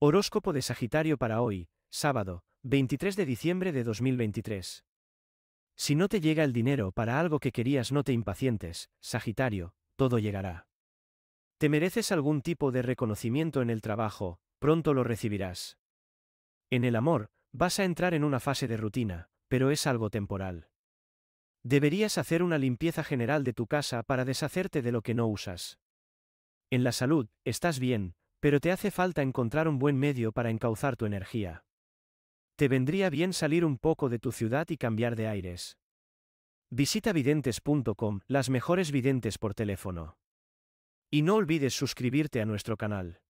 Horóscopo de Sagitario para hoy, sábado, 23 de diciembre de 2023. Si no te llega el dinero para algo que querías no te impacientes, Sagitario, todo llegará. Te mereces algún tipo de reconocimiento en el trabajo, pronto lo recibirás. En el amor, vas a entrar en una fase de rutina, pero es algo temporal. Deberías hacer una limpieza general de tu casa para deshacerte de lo que no usas. En la salud, estás bien, pero te hace falta encontrar un buen medio para encauzar tu energía. Te vendría bien salir un poco de tu ciudad y cambiar de aires. Visita videntes.com, las mejores videntes por teléfono. Y no olvides suscribirte a nuestro canal.